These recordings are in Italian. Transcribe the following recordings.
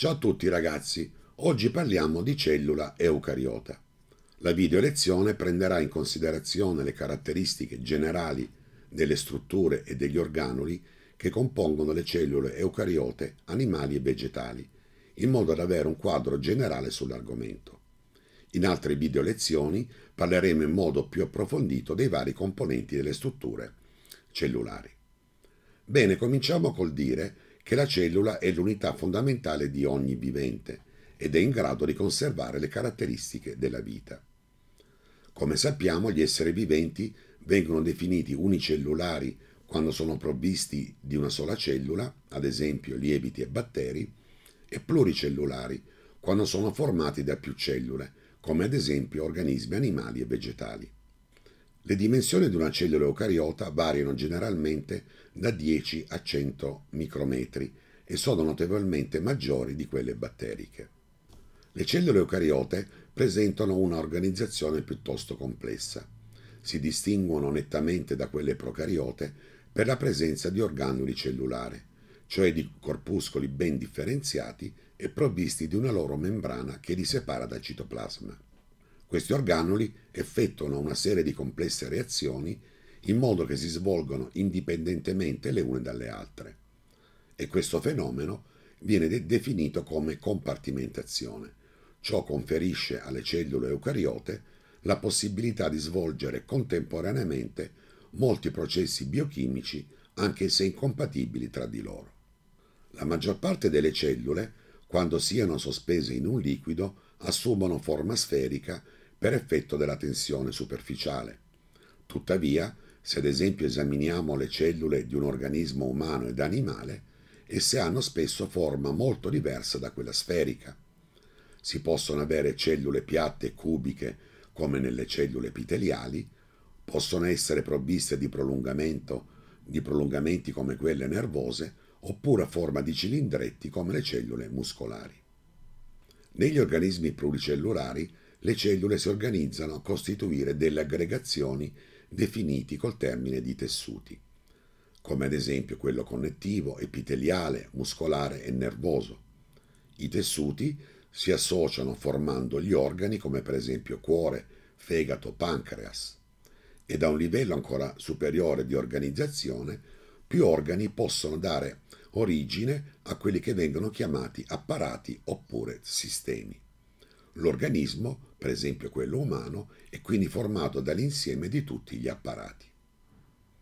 Ciao a tutti ragazzi, oggi parliamo di cellula eucariota. La video lezione prenderà in considerazione le caratteristiche generali delle strutture e degli organoli che compongono le cellule eucariote animali e vegetali, in modo da avere un quadro generale sull'argomento. In altre video lezioni parleremo in modo più approfondito dei vari componenti delle strutture cellulari. Bene, cominciamo col dire che la cellula è l'unità fondamentale di ogni vivente ed è in grado di conservare le caratteristiche della vita. Come sappiamo, gli esseri viventi vengono definiti unicellulari quando sono provvisti di una sola cellula, ad esempio lieviti e batteri, e pluricellulari quando sono formati da più cellule, come ad esempio organismi animali e vegetali. Le dimensioni di una cellula eucariota variano generalmente da 10 a 100 micrometri e sono notevolmente maggiori di quelle batteriche. Le cellule eucariote presentano una organizzazione piuttosto complessa. Si distinguono nettamente da quelle procariote per la presenza di organuli cellulare, cioè di corpuscoli ben differenziati e provvisti di una loro membrana che li separa dal citoplasma. Questi organoli effettuano una serie di complesse reazioni in modo che si svolgono indipendentemente le une dalle altre e questo fenomeno viene de definito come compartimentazione. Ciò conferisce alle cellule eucariote la possibilità di svolgere contemporaneamente molti processi biochimici anche se incompatibili tra di loro. La maggior parte delle cellule, quando siano sospese in un liquido, assumono forma sferica per effetto della tensione superficiale. Tuttavia, se ad esempio esaminiamo le cellule di un organismo umano ed animale, esse hanno spesso forma molto diversa da quella sferica. Si possono avere cellule piatte e cubiche, come nelle cellule epiteliali, possono essere provviste di, di prolungamenti come quelle nervose, oppure a forma di cilindretti come le cellule muscolari. Negli organismi pluricellulari le cellule si organizzano a costituire delle aggregazioni definiti col termine di tessuti, come ad esempio quello connettivo, epiteliale, muscolare e nervoso. I tessuti si associano formando gli organi come per esempio cuore, fegato, pancreas e da un livello ancora superiore di organizzazione più organi possono dare origine a quelli che vengono chiamati apparati oppure sistemi. L'organismo per esempio quello umano, è quindi formato dall'insieme di tutti gli apparati.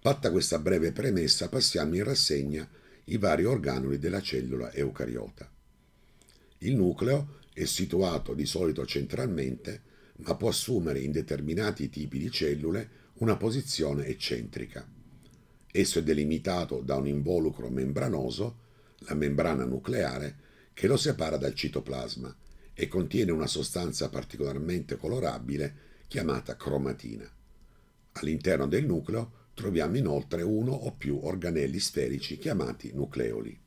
Fatta questa breve premessa, passiamo in rassegna i vari organuli della cellula eucariota. Il nucleo è situato di solito centralmente, ma può assumere in determinati tipi di cellule una posizione eccentrica. Esso è delimitato da un involucro membranoso, la membrana nucleare, che lo separa dal citoplasma, e contiene una sostanza particolarmente colorabile chiamata cromatina. All'interno del nucleo troviamo inoltre uno o più organelli sferici chiamati nucleoli.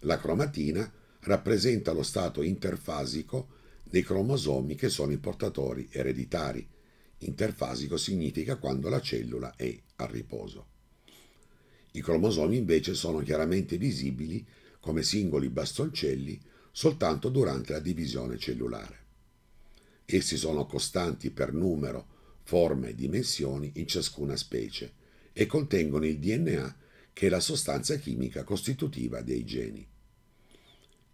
La cromatina rappresenta lo stato interfasico dei cromosomi che sono i portatori ereditari. Interfasico significa quando la cellula è a riposo. I cromosomi invece sono chiaramente visibili come singoli bastoncelli soltanto durante la divisione cellulare. Essi sono costanti per numero, forma e dimensioni in ciascuna specie e contengono il DNA che è la sostanza chimica costitutiva dei geni.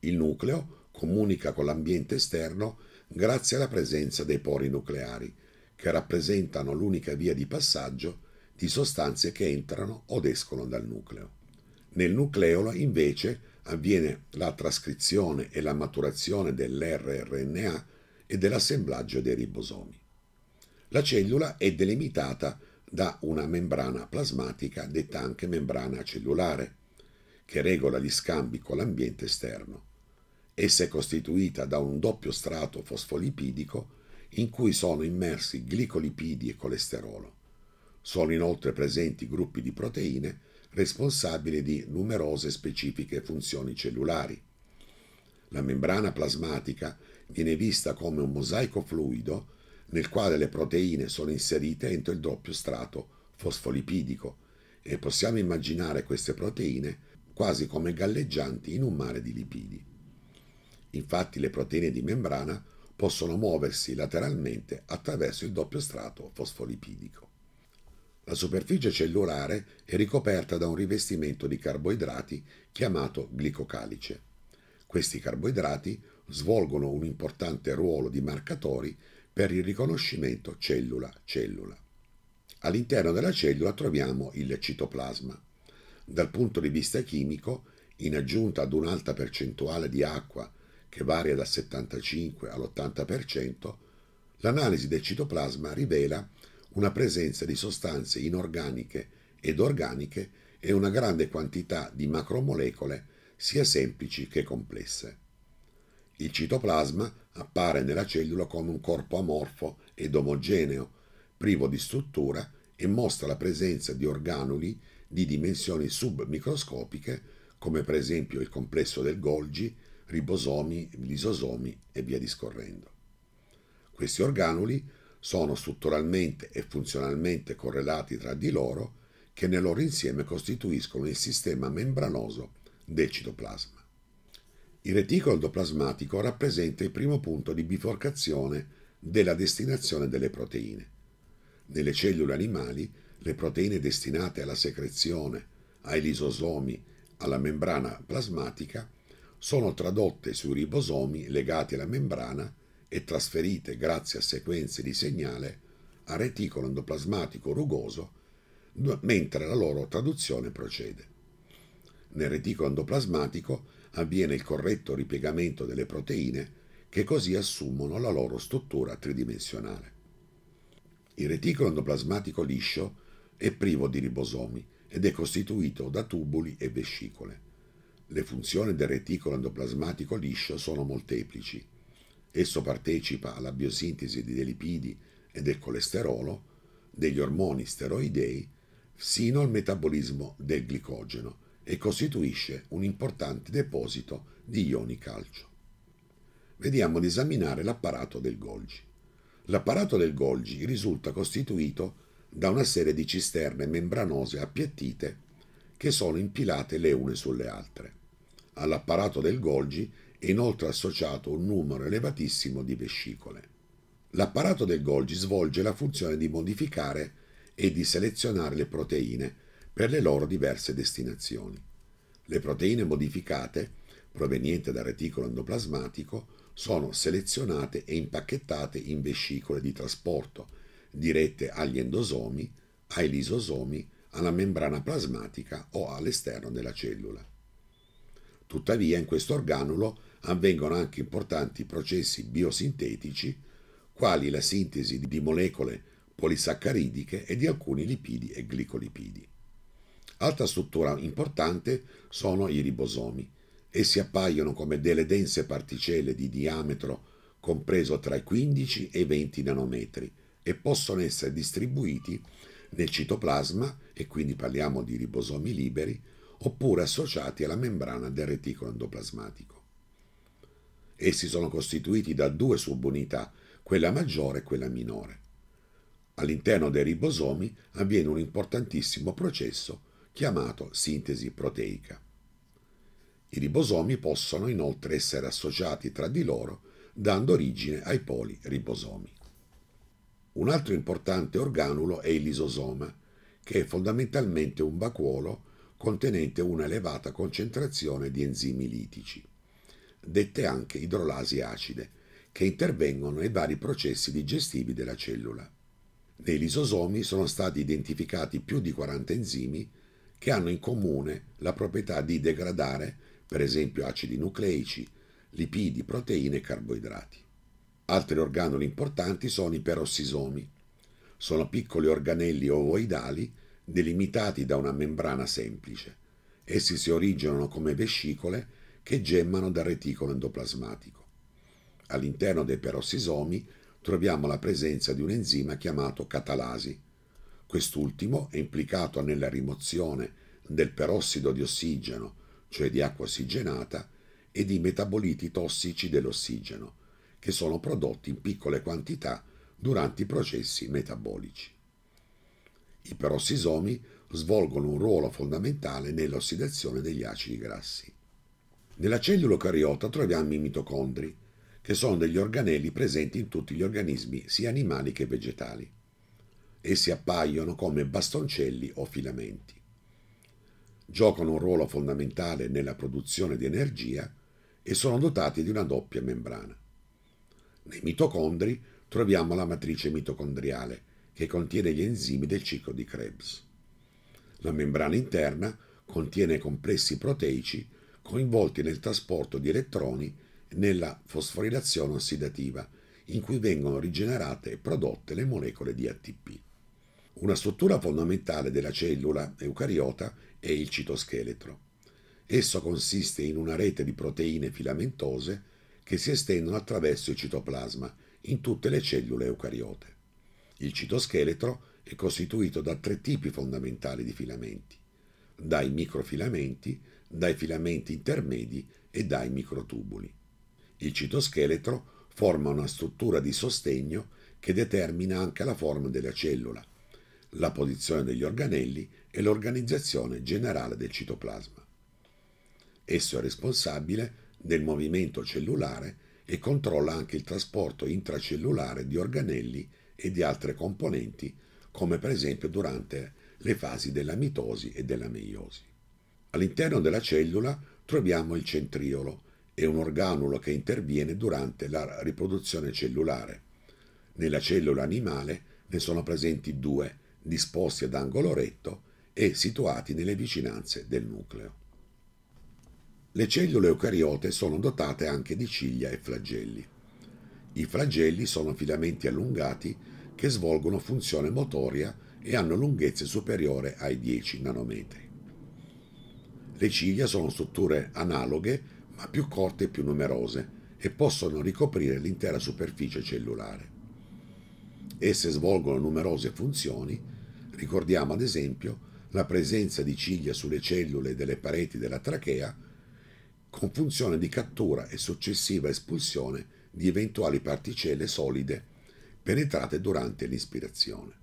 Il nucleo comunica con l'ambiente esterno grazie alla presenza dei pori nucleari, che rappresentano l'unica via di passaggio di sostanze che entrano o escono dal nucleo. Nel nucleolo invece avviene la trascrizione e la maturazione dell'RRNA e dell'assemblaggio dei ribosomi. La cellula è delimitata da una membrana plasmatica detta anche membrana cellulare, che regola gli scambi con l'ambiente esterno. Essa è costituita da un doppio strato fosfolipidico in cui sono immersi glicolipidi e colesterolo. Sono inoltre presenti gruppi di proteine responsabile di numerose specifiche funzioni cellulari. La membrana plasmatica viene vista come un mosaico fluido nel quale le proteine sono inserite entro il doppio strato fosfolipidico e possiamo immaginare queste proteine quasi come galleggianti in un mare di lipidi. Infatti le proteine di membrana possono muoversi lateralmente attraverso il doppio strato fosfolipidico. La superficie cellulare è ricoperta da un rivestimento di carboidrati chiamato glicocalice. Questi carboidrati svolgono un importante ruolo di marcatori per il riconoscimento cellula-cellula. All'interno della cellula troviamo il citoplasma. Dal punto di vista chimico, in aggiunta ad un'alta percentuale di acqua che varia dal 75 all'80%, l'analisi del citoplasma rivela una presenza di sostanze inorganiche ed organiche e una grande quantità di macromolecole sia semplici che complesse. Il citoplasma appare nella cellula come un corpo amorfo ed omogeneo, privo di struttura e mostra la presenza di organuli di dimensioni submicroscopiche come per esempio il complesso del Golgi, ribosomi, lisosomi e via discorrendo. Questi organuli sono strutturalmente e funzionalmente correlati tra di loro che nel loro insieme costituiscono il sistema membranoso del citoplasma. Il reticolo endoplasmatico rappresenta il primo punto di biforcazione della destinazione delle proteine. Nelle cellule animali le proteine destinate alla secrezione, ai lisosomi, alla membrana plasmatica sono tradotte sui ribosomi legati alla membrana e trasferite grazie a sequenze di segnale a reticolo endoplasmatico rugoso mentre la loro traduzione procede. Nel reticolo endoplasmatico avviene il corretto ripiegamento delle proteine che così assumono la loro struttura tridimensionale. Il reticolo endoplasmatico liscio è privo di ribosomi ed è costituito da tubuli e vescicole. Le funzioni del reticolo endoplasmatico liscio sono molteplici Esso partecipa alla biosintesi dei lipidi e del colesterolo, degli ormoni steroidei, sino al metabolismo del glicogeno e costituisce un importante deposito di ioni calcio. Vediamo di esaminare l'apparato del Golgi. L'apparato del Golgi risulta costituito da una serie di cisterne membranose appiattite che sono impilate le une sulle altre. All'apparato del Golgi e inoltre associato un numero elevatissimo di vescicole. L'apparato del Golgi svolge la funzione di modificare e di selezionare le proteine per le loro diverse destinazioni. Le proteine modificate, provenienti dal reticolo endoplasmatico, sono selezionate e impacchettate in vescicole di trasporto, dirette agli endosomi, ai lisosomi, alla membrana plasmatica o all'esterno della cellula. Tuttavia in questo organulo avvengono anche importanti processi biosintetici quali la sintesi di molecole polisaccaridiche e di alcuni lipidi e glicolipidi. Altra struttura importante sono i ribosomi. Essi appaiono come delle dense particelle di diametro compreso tra i 15 e i 20 nanometri e possono essere distribuiti nel citoplasma, e quindi parliamo di ribosomi liberi, oppure associati alla membrana del reticolo endoplasmatico. Essi sono costituiti da due subunità, quella maggiore e quella minore. All'interno dei ribosomi avviene un importantissimo processo chiamato sintesi proteica. I ribosomi possono inoltre essere associati tra di loro dando origine ai poli ribosomi. Un altro importante organulo è il lisosoma, che è fondamentalmente un vacuolo contenente una elevata concentrazione di enzimi litici, dette anche idrolasi acide, che intervengono nei vari processi digestivi della cellula. Nei lisosomi sono stati identificati più di 40 enzimi che hanno in comune la proprietà di degradare, per esempio, acidi nucleici, lipidi, proteine e carboidrati. Altri organoli importanti sono i perossisomi. Sono piccoli organelli ovoidali delimitati da una membrana semplice. Essi si originano come vescicole che gemmano dal reticolo endoplasmatico. All'interno dei perossisomi troviamo la presenza di un enzima chiamato catalasi. Quest'ultimo è implicato nella rimozione del perossido di ossigeno, cioè di acqua ossigenata, e di metaboliti tossici dell'ossigeno, che sono prodotti in piccole quantità durante i processi metabolici. I perossisomi svolgono un ruolo fondamentale nell'ossidazione degli acidi grassi. Nella cellula eucariota troviamo i mitocondri, che sono degli organelli presenti in tutti gli organismi, sia animali che vegetali. Essi appaiono come bastoncelli o filamenti. Giocano un ruolo fondamentale nella produzione di energia e sono dotati di una doppia membrana. Nei mitocondri troviamo la matrice mitocondriale, che contiene gli enzimi del ciclo di Krebs. La membrana interna contiene complessi proteici coinvolti nel trasporto di elettroni e nella fosforilazione ossidativa, in cui vengono rigenerate e prodotte le molecole di ATP. Una struttura fondamentale della cellula eucariota è il citoscheletro. Esso consiste in una rete di proteine filamentose che si estendono attraverso il citoplasma in tutte le cellule eucariote. Il citoscheletro è costituito da tre tipi fondamentali di filamenti, dai microfilamenti, dai filamenti intermedi e dai microtubuli. Il citoscheletro forma una struttura di sostegno che determina anche la forma della cellula, la posizione degli organelli e l'organizzazione generale del citoplasma. Esso è responsabile del movimento cellulare e controlla anche il trasporto intracellulare di organelli e di altre componenti, come per esempio durante le fasi della mitosi e della meiosi. All'interno della cellula troviamo il centriolo, è un organulo che interviene durante la riproduzione cellulare. Nella cellula animale ne sono presenti due, disposti ad angolo retto e situati nelle vicinanze del nucleo. Le cellule eucariote sono dotate anche di ciglia e flagelli. I flagelli sono filamenti allungati che svolgono funzione motoria e hanno lunghezze superiore ai 10 nanometri. Le ciglia sono strutture analoghe ma più corte e più numerose e possono ricoprire l'intera superficie cellulare. Esse svolgono numerose funzioni, ricordiamo ad esempio la presenza di ciglia sulle cellule delle pareti della trachea con funzione di cattura e successiva espulsione di eventuali particelle solide penetrate durante l'ispirazione.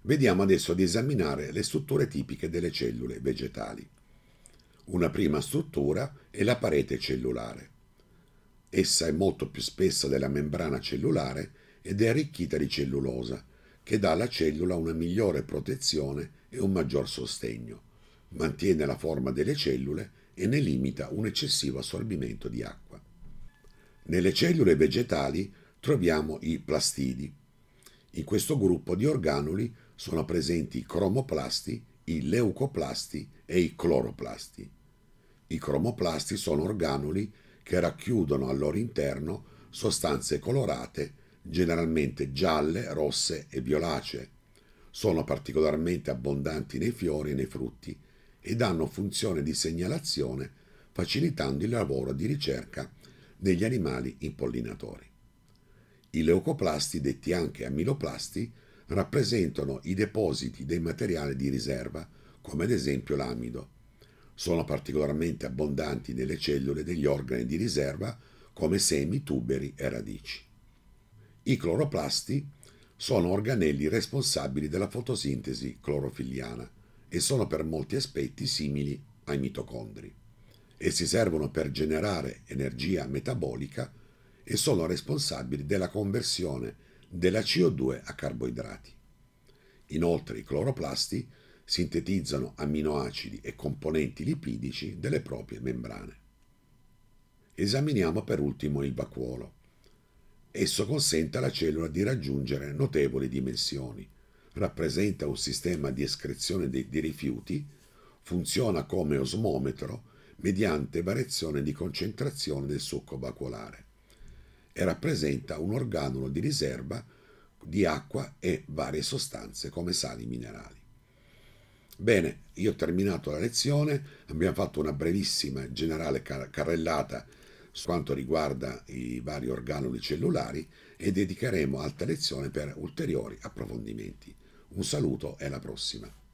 Vediamo adesso ad esaminare le strutture tipiche delle cellule vegetali. Una prima struttura è la parete cellulare. Essa è molto più spessa della membrana cellulare ed è arricchita di cellulosa, che dà alla cellula una migliore protezione e un maggior sostegno, mantiene la forma delle cellule e ne limita un eccessivo assorbimento di acqua. Nelle cellule vegetali troviamo i plastidi. In questo gruppo di organuli sono presenti i cromoplasti, i leucoplasti e i cloroplasti. I cromoplasti sono organuli che racchiudono al loro interno sostanze colorate, generalmente gialle, rosse e violacee. Sono particolarmente abbondanti nei fiori e nei frutti ed hanno funzione di segnalazione facilitando il lavoro di ricerca degli animali impollinatori. I leucoplasti, detti anche amiloplasti, rappresentano i depositi dei materiali di riserva, come ad esempio l'amido. Sono particolarmente abbondanti nelle cellule degli organi di riserva, come semi, tuberi e radici. I cloroplasti sono organelli responsabili della fotosintesi clorofilliana e sono per molti aspetti simili ai mitocondri. Essi servono per generare energia metabolica e sono responsabili della conversione della CO2 a carboidrati. Inoltre i cloroplasti sintetizzano amminoacidi e componenti lipidici delle proprie membrane. Esaminiamo per ultimo il vacuolo. Esso consente alla cellula di raggiungere notevoli dimensioni, rappresenta un sistema di escrezione di, rifiuti, funziona come osmometro mediante variazione di concentrazione del succo vacuolare e rappresenta un organolo di riserva di acqua e varie sostanze come sali minerali. Bene, io ho terminato la lezione, abbiamo fatto una brevissima e generale carrellata su quanto riguarda i vari organoli cellulari e dedicheremo altre lezioni per ulteriori approfondimenti. Un saluto e alla prossima.